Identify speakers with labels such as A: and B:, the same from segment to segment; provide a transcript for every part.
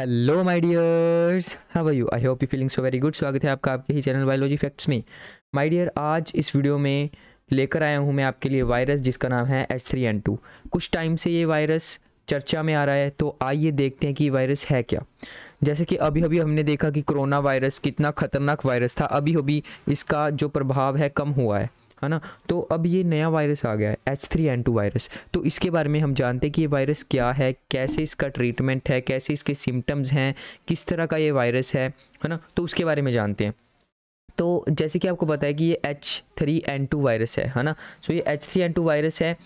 A: hello my dears how are you I hope you feeling so very good स्वागत है आपका आपके ही चैनल बायोलॉजी फैक्ट्स में माय डियर आज इस वीडियो में लेकर आया हूँ मैं आपके लिए वायरस जिसका नाम है एस थ्री एन टू कुछ टाइम से ये वायरस चर्चा में आ रहा है तो आइए देखते हैं कि वायरस है क्या जैसे कि अभी अभी हमने देखा कि कोरोना वायरस कितना खतरनाक वायरस था अभी अभी इसका जो प्रभाव है कम हुआ है है ना तो अब ये नया वायरस आ गया है H three N two virus तो इसके बारे में हम जानते हैं कि ये वायरस क्या है कैसे इसका ट्रीटमेंट है कैसे इसके सिम्टम्स हैं किस तरह का ये वायरस है है ना तो उसके बारे में जानते हैं तो जैसे कि आपको पता है कि ये H three N two virus है है ना सो ये H three N two virus है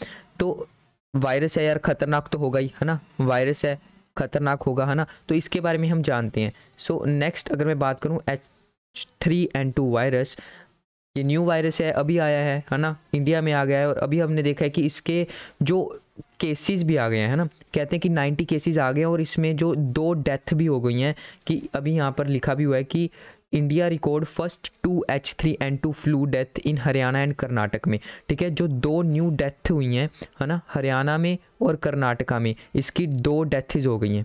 A: तो वायरस है यार ख़तरनाक तो होगा ही है ना वायरस है ख़तरनाक होगा है ना तो इसके बारे में हम जानते हैं सो so, नेक्स्ट अगर मैं बात करूँ H three N two virus ये न्यू वायरस है अभी आया है है ना इंडिया में आ गया है और अभी हमने देखा है कि इसके जो केसेस भी आ गए हैं है ना कहते हैं कि 90 केसेस आ गए हैं और इसमें जो दो डेथ भी हो गई हैं कि अभी यहाँ पर लिखा भी हुआ है कि India record first two H three N two flu death in Haryana and Karnataka में ठीक है जो दो न्यू डेथ हुई हैं है ना हरियाणा में और कर्नाटका में इसकी दो डेथेज हो गई हैं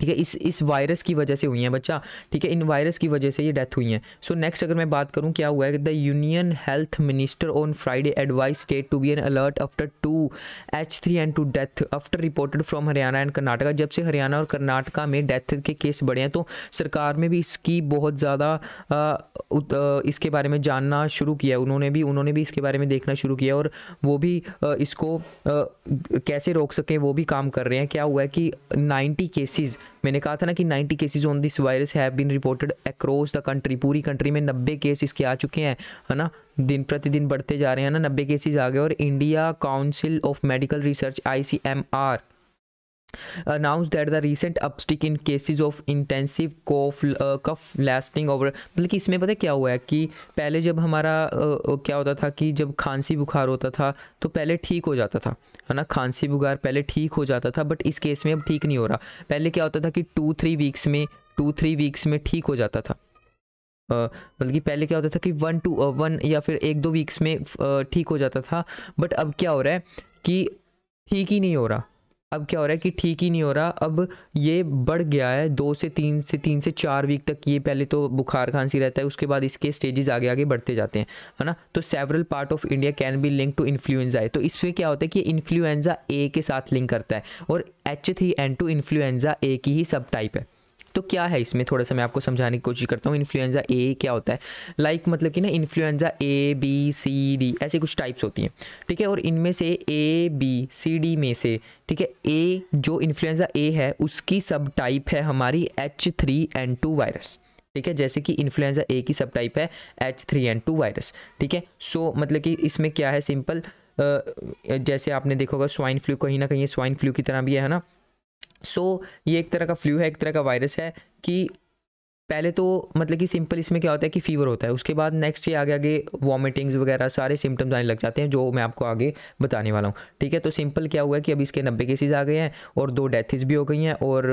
A: ठीक है इस इस वायरस की वजह से हुई हैं बच्चा ठीक है इन वायरस की वजह से ये डेथ हुई है सो so नेक्स्ट अगर मैं बात करूं क्या हुआ है the union health minister on Friday advice state to be an alert after two H three and two death after reported from Haryana and Karnataka जब से हरियाणा और कर्नाटका में डेथ के केस बढ़े हैं तो सरकार में भी इसकी बहुत ज़्यादा इसके बारे में जानना शुरू किया उन्होंने भी उन्होंने भी इसके बारे में देखना शुरू किया और वो भी इसको कैसे रोक सकें वो भी काम कर रहे हैं क्या हुआ है कि नाइन्टी केसेज़ मैंने कहा था ना कि 90 cases on this virus have been reported across the country पूरी कंट्री में 90 केस इसके आ चुके हैं है ना दिन प्रतिदिन बढ़ते जा रहे हैं ना नब्बे केसेज आ गए और India council of medical research I announce that the recent uptick in cases of intensive cough cough lasting over मतलब कि इसमें पता क्या हुआ है कि पहले जब हमारा uh, uh, क्या होता था कि जब खांसी बुखार होता था तो पहले ठीक हो जाता था है ना खांसी बुखार पहले ठीक हो जाता था बट इस केस में अब ठीक नहीं हो रहा पहले क्या होता था कि टू थ्री वीक्स में टू थ्री वीक्स में ठीक हो जाता था uh, मतलब कि पहले क्या होता था कि वन टू वन या फिर एक दो वीक्स में uh, ठीक हो जाता था बट अब क्या हो रहा है कि ठीक ही नहीं हो रहा अब क्या हो रहा है कि ठीक ही नहीं हो रहा अब ये बढ़ गया है दो से तीन से तीन से चार वीक तक ये पहले तो बुखार खांसी रहता है उसके बाद इसके स्टेजेस आगे आगे बढ़ते जाते हैं है ना तो several part of India can be link to influenza है तो इसमें क्या होता है कि इन्फ्लुएंजा ए के साथ लिंक करता है और H three N two influenza A की ही सब टाइप है तो क्या है इसमें थोड़ा सा मैं आपको समझाने की कोशिश करता हूँ इन्फ्लुएंजा ए क्या होता है लाइक like, मतलब कि ना influenza A B C D ऐसे कुछ टाइप्स होती हैं ठीक है और इनमें से ए बी सी डी में से ठीक है ए जो इन्फ्लुएंजा ए है उसकी सब टाइप है हमारी H three N two virus ठीक है जैसे कि इन्फ्लुएंजा ए की सब टाइप है H three N two virus ठीक है सो मतलब कि इसमें क्या है सिंपल जैसे आपने देखोगा स्वाइन फ्लू कहीं ना कहीं स्वाइन फ्लू की तरह भी है ना सो so, ये एक तरह का फ्लू है एक तरह का वायरस है कि पहले तो मतलब कि सिंपल इसमें क्या होता है कि फीवर होता है उसके बाद नेक्स्ट ये आगे आगे वॉमिटिंग्स वगैरह सारे सिम्टम्स आने लग जाते हैं जो मैं आपको आगे बताने वाला हूँ ठीक है तो सिंपल क्या हुआ है कि अभी इसके नब्बे केसेस आ गए हैं और दो डेथिस भी हो गई हैं और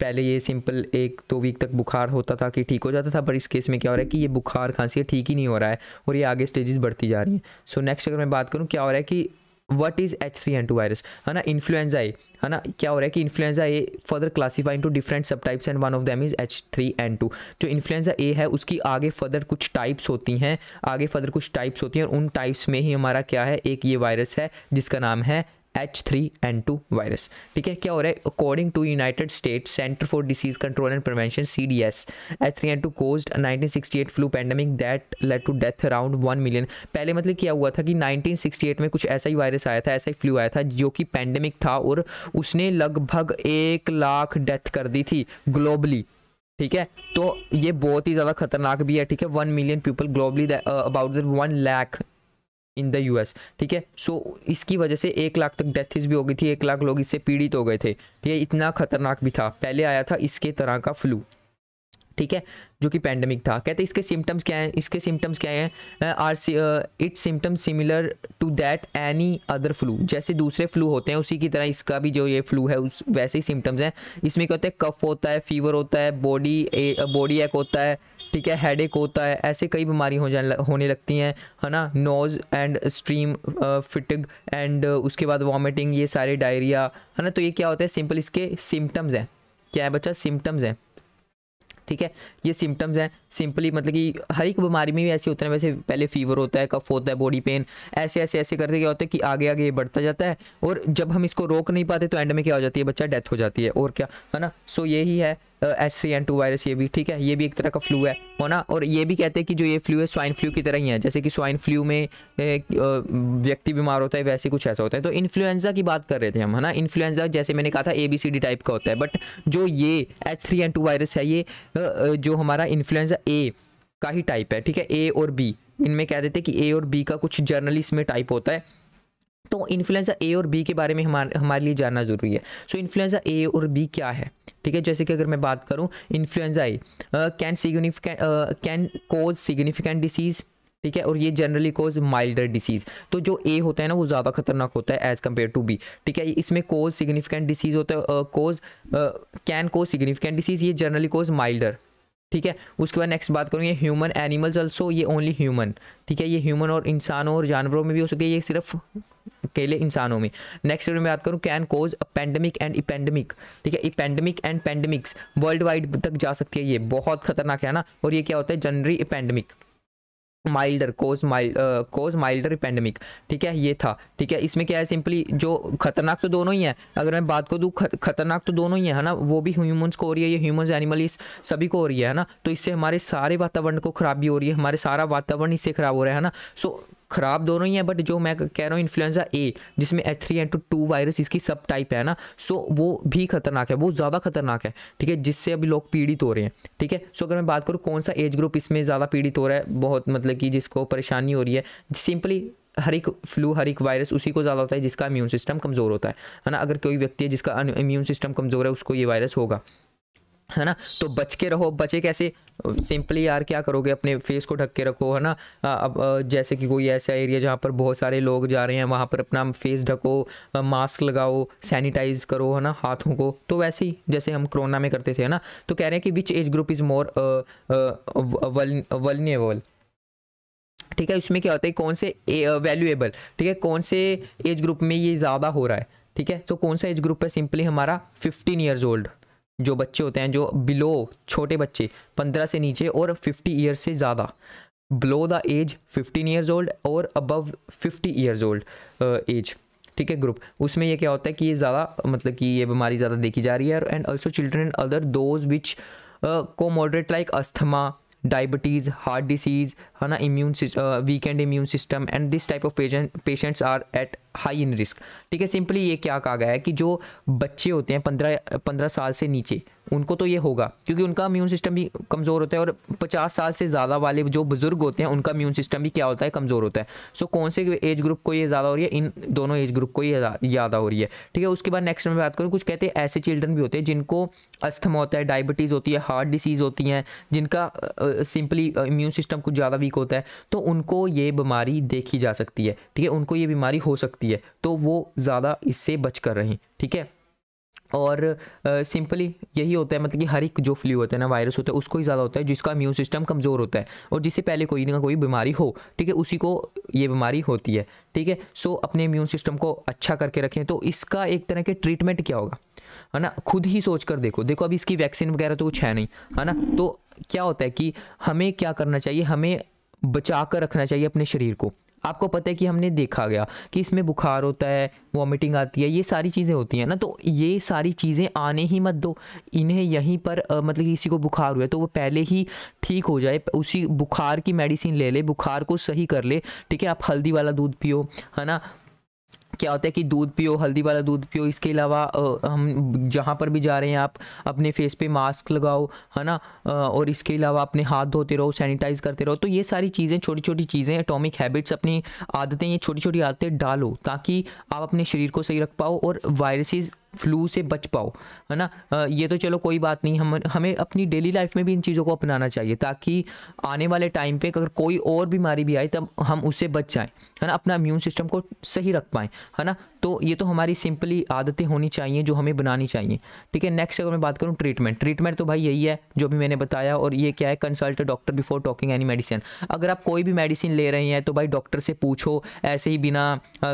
A: पहले ये सिंपल एक दो तो वीक तक बुखार होता था कि ठीक हो जाता था पर इस केस में क्या हो रहा है कि ये बुखार खांसी ठीक ही नहीं हो रहा है और ये आगे स्टेजेस बढ़ती जा रही हैं सो नेक्स्ट अगर मैं बात करूँ क्या हो रहा है कि what is H three N two virus है ना इन्फ्लुएंजा ए है ना क्या हो रहा है कि influenza A further classify to different subtypes and one of them is H three N two जो इन्फ्लुएंजा ए है उसकी आगे फर्दर कुछ टाइप्स होती हैं आगे फर्दर कुछ टाइप्स होती हैं और उन टाइप्स में ही हमारा क्या है एक ये वायरस है जिसका नाम है H three N two virus ठीक है क्या हो रहा है according to United State centre for disease control and prevention C D S H three N two cause nineteen sixty eight flu pandemic that led to death around one million पहले मतलब क्या हुआ था कि नाइनटीन सिक्सटी एट में कुछ ऐसा ही virus आया था ऐसा ही फ्लू आया था जो कि पैंडमिक था और उसने लगभग एक लाख डेथ कर दी थी ग्लोबली ठीक है तो ये बहुत ही ज़्यादा खतरनाक भी है ठीक है one million people globally about one lakh in the US ठीक है सो इसकी वजह से एक लाख तक डेथ्स भी हो गई थी एक लाख लोग इससे पीड़ित हो गए थे ठीक है इतना खतरनाक भी था पहले आया था इसके तरह का फ्लू ठीक है जो कि पैंडमिक था कहते इसके सिम्टम्स क्या हैं इसके सिम्टम्स क्या हैं are see its symptoms similar to that any other flu जैसे दूसरे फ्लू होते हैं उसी की तरह इसका भी जो ये फ्लू है उस वैसे ही सिम्टम्स हैं इसमें क्या होता है कफ होता है फीवर होता है बॉडी बॉडी एक होता है ठीक है हेड होता है ऐसे कई बीमारी हो जाने होने लगती हैं है ना नोज़ एंड स्ट्रीम फिटिंग एंड उसके बाद वॉमिटिंग ये सारे डायरिया है ना तो ये क्या होता है सिंपल इसके सिम्टम्स हैं क्या है बच्चा सिम्टम्स हैं ठीक है ये सिम्टम्स हैं सिंपली मतलब कि हर एक बीमारी में भी ऐसे होते हैं वैसे पहले फीवर होता है कफ होता है बॉडी पेन ऐसे ऐसे ऐसे करते क्या होते हैं कि आगे आगे ये बढ़ता जाता है और जब हम इसको रोक नहीं पाते तो एंड में क्या हो जाती है बच्चा डेथ हो जाती है और क्या है ना सो यही है H C N two virus ये भी ठीक है ये भी एक तरह का फ्लू है हो ना और ये भी कहते हैं कि जो ये फ्लू है स्वाइन फ्लू की तरह ही है जैसे कि स्वाइन फ्लू में व्यक्ति बीमार होता है वैसे कुछ ऐसा होता है तो इन्फ्लुएंजा की बात कर रहे थे हम है ना इन्फ्लुएंजा जैसे मैंने कहा था A B C D type का होता है बट जो ये H three N two virus है ये जो हमारा इन्फ्लुएंजा ए का ही टाइप है ठीक है ए और बी इनमें कह देते हैं कि ए और बी का कुछ जर्नली इसमें टाइप होता है तो इन्फ्लुएंजा ए और बी के बारे में हमारे हमारे लिए जानना ज़रूरी है सो इन्फ्लुएंजा ए और बी क्या है ठीक है जैसे कि अगर मैं बात करूँ influenza A can significant can cause significant disease ठीक है और ये जनरली कोज माइल्डर डिसीज़ तो जो ए होता है ना वो ज़्यादा खतरनाक होता है एज़ कम्पेयर टू बी ठीक है इसमें कोज सिग्निफिकेंट डिसीज़ होता है cause can cause significant disease ये जनरली कोज माइल्डर ठीक है उसके बाद नेक्स्ट बात करूँ ये ह्यूमन एनिमल्स ऑल्सो ये ओनली ह्यूमन ठीक है ये ह्यूमन और इंसानों और जानवरों में भी हो सके ये सिर्फ अकेले इंसानों में नेक्स्ट में बात करूँ can cause a pandemic and epidemic ठीक है epidemic and pandemics worldwide तक जा सकती है ये बहुत खतरनाक है ना और ये क्या होता है generally epidemic milder cause mild cause milder pandemic ठीक है ये था ठीक है इसमें क्या है सिंपली जो खतरनाक तो दोनों ही है अगर मैं बात को दूँ खतरनाक तो दोनों ही है ना वो भी ह्यूमंस को हो रही है ये ह्यूमंस एनिमल इस सभी को हो रही है ना तो इससे हमारे सारे वातावरण को खराबी हो रही है हमारे सारा वातावरण इससे खराब हो रहा है ना सो ख़राब दोनों ही हैं बट जो मैं कह रहा हूँ इन्फ्लुएंजा ए जिसमें H three N two two virus इसकी सब टाइप है ना सो वो भी खतरनाक है वो ज़्यादा खतरनाक है ठीक है जिससे अभी लोग पीड़ित हो रहे हैं ठीक है सो अगर मैं बात करूँ कौन सा एज ग्रुप इसमें ज़्यादा पीड़ित हो रहा है बहुत मतलब कि जिसको परेशानी हो रही है सिंपली हर एक फ्लू हर एक वायरस उसी को ज़्यादा होता है जिसका इम्यून सिस्टम कमज़ोर होता है है ना अगर कोई व्यक्ति है जिसका इम्यून सिस्टम कमज़ोर है उसको ये वायरस होगा है ना तो बच के रहो बचे कैसे सिंपली यार क्या करोगे अपने फेस को ढक के रखो है ना अब जैसे कि कोई ऐसा एरिया जहाँ पर बहुत सारे लोग जा रहे हैं वहाँ पर अपना फेस ढको मास्क लगाओ सैनिटाइज करो है ना हाथों को तो वैसे ही जैसे हम कोरोना में करते थे है ना तो कह रहे हैं कि which age group is more vulnerable ठीक है इसमें क्या होता है कौन से वैल्यूएबल ठीक है कौन से एज ग्रुप में ये ज़्यादा हो रहा है ठीक है तो कौन सा एज ग्रुप है सिंपली हमारा फिफ्टीन ईयर्स ओल्ड जो बच्चे होते हैं जो बिलो छोटे बच्चे पंद्रह से नीचे और फिफ्टी ईयर से ज़्यादा below the age fifteen years old और above fifty years old age ठीक है ग्रुप उसमें ये क्या होता है कि ये ज़्यादा मतलब कि ये बीमारी ज़्यादा देखी जा रही है and also children and other those which को moderate like asthma diabetes heart disease है ना immune weak and immune system and this type of patients are at high in risk ठीक है सिंपली ये क्या कहा गया है कि जो बच्चे होते हैं पंद्रह पंद्रह साल से नीचे उनको तो ये होगा क्योंकि उनका इम्यून सिस्टम भी कमज़ोर होता है और पचास साल से ज़्यादा वाले जो बुज़ुर्ग होते हैं उनका इम्यून सिस्टम भी क्या होता है कमज़ोर होता है सो so, कौन से एज ग्रुप को ये ज़्यादा हो रही है इन दोनों एज ग्रुप को ये ज़्यादा हो रही है ठीक है उसके बाद नेक्स्ट में बात करूँ कुछ कहते हैं ऐसे चिल्ड्रन भी होते हैं जिनको अस्थमा होता है डायबिटीज़ होती है हार्ट डिसीज़ होती हैं जिनका सिंपली इम्यून सिस्टम कुछ ज़्यादा वीक होता है तो उनको ये बीमारी देखी जा सकती है ठीक है उनको ये बीमारी हो सकती सकती है तो वो ज़्यादा इससे बच कर रहें ठीक है और सिंपली uh, यही होता है मतलब कि हर एक जो फ्लू होता है ना वायरस होता है उसको ही ज़्यादा होता है जिसका इम्यून सिस्टम कमज़ोर होता है और जिससे पहले कोई ना कोई बीमारी हो ठीक है उसी को ये बीमारी होती है ठीक है सो अपने इम्यून सिस्टम को अच्छा करके रखें तो इसका एक तरह के ट्रीटमेंट क्या होगा है ना खुद ही सोच कर देखो देखो अभी इसकी वैक्सीन वगैरह तो कुछ है नहीं है ना तो क्या होता है कि हमें क्या करना चाहिए हमें बचा कर रखना चाहिए अपने शरीर को आपको पता है कि हमने देखा गया कि इसमें बुखार होता है वॉमिटिंग आती है ये सारी चीज़ें होती हैं ना तो ये सारी चीज़ें आने ही मत दो इन्हें यहीं पर आ, मतलब किसी को बुखार हुआ है तो वो पहले ही ठीक हो जाए उसी बुखार की मेडिसिन ले ले बुखार को सही कर ले ठीक है आप हल्दी वाला दूध पियो है ना क्या होता है कि दूध पियो हल्दी वाला दूध पियो इसके अलावा हम जहाँ पर भी जा रहे हैं आप अपने फेस पे मास्क लगाओ है ना और इसके अलावा अपने हाथ धोते रहो सैनिटाइज करते रहो तो ये सारी चीज़ें छोटी छोटी चीज़ें एटॉमिक हैबिट्स अपनी आदतें ये छोटी छोटी आदतें डालो ताकि आप अपने शरीर को सही रख पाओ और वायरसेज़ फ्लू से बच पाओ है ना ये तो चलो कोई बात नहीं हम हमें अपनी डेली लाइफ में भी इन चीज़ों को अपनाना चाहिए ताकि आने वाले टाइम पे अगर कोई और बीमारी भी आए तब हम उससे बच जाएं है ना अपना इम्यून सिस्टम को सही रख पाएं है ना तो ये तो हमारी सिंपली आदतें होनी चाहिए जो हमें बनानी चाहिए ठीक है नेक्स्ट अगर मैं बात करूँ ट्रीटमेंट ट्रीटमेंट तो भाई यही है जो भी मैंने बताया और ये क्या है consult doctor before taking any medicine अगर आप कोई भी मेडिसिन ले रहे हैं तो भाई डॉक्टर से पूछो ऐसे ही बिना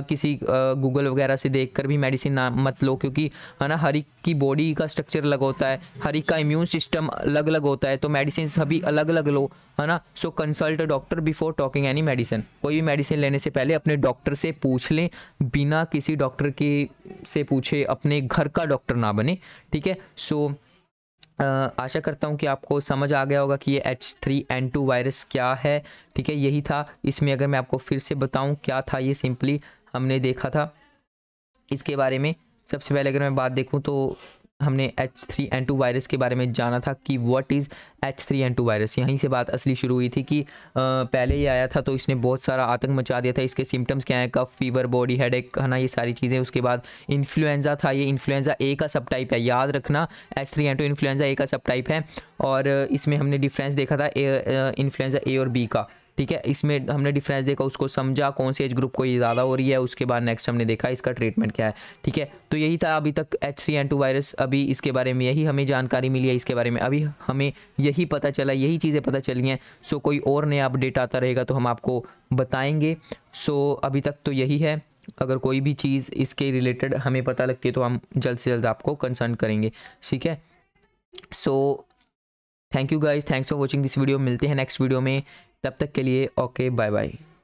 A: किसी गूगल वगैरह से देख भी मेडिसिन ना मत लो क्योंकि कि है ना हर एक की बॉडी का स्ट्रक्चर अलग होता है हर एक का इम्यून सिस्टम अलग अलग होता है तो मेडिसिन सभी अलग अलग लो है ना so consult doctor before taking any medicine कोई भी मेडिसिन लेने से पहले अपने डॉक्टर से पूछ लें बिना किसी डॉक्टर के से पूछे अपने घर का डॉक्टर ना बने ठीक है सो आशा करता हूँ कि आपको समझ आ गया होगा कि ये H three N two virus क्या है ठीक है यही था इसमें अगर मैं आपको फिर से बताऊँ क्या था ये सिंपली हमने देखा था इसके बारे में सबसे पहले अगर मैं बात देखूँ तो हमने H three N two virus के बारे में जाना था कि what is H three N two virus यहीं से बात असली शुरू हुई थी कि पहले ही आया था तो इसने बहुत सारा आतंक मचा दिया था इसके सिम्टम्स क्या हैं कफ फीवर बॉडी हेड एक है ना ये सारी चीज़ें उसके बाद इन्फ्लुएंजा था ये इन्फ्लुएंजा ए का सब टाइप है याद रखना H three N two influenza A का सब टाइप है और इसमें हमने डिफ्रेंस देखा था इन्फ्लुएंजा ए और बी का ठीक है इसमें हमने डिफरेंस देखा उसको समझा कौन से एज ग्रुप को ये ज़्यादा हो रही है उसके बाद नेक्स्ट हमने देखा इसका ट्रीटमेंट क्या है ठीक है तो यही था अभी तक H three N two virus अभी इसके बारे में यही हमें जानकारी मिली है इसके बारे में अभी हमें यही पता चला यही चीज़ें पता चली हैं सो कोई और नया अपडेट आता रहेगा तो हम आपको बताएंगे सो अभी तक तो यही है अगर कोई भी चीज़ इसके रिलेटेड हमें पता लगती है तो हम जल्द से जल्द आपको कंसर्न करेंगे ठीक है so thank you guys thanks for watching this video मिलते हैं नेक्स्ट वीडियो में तब तक के लिए ओके बाय बाय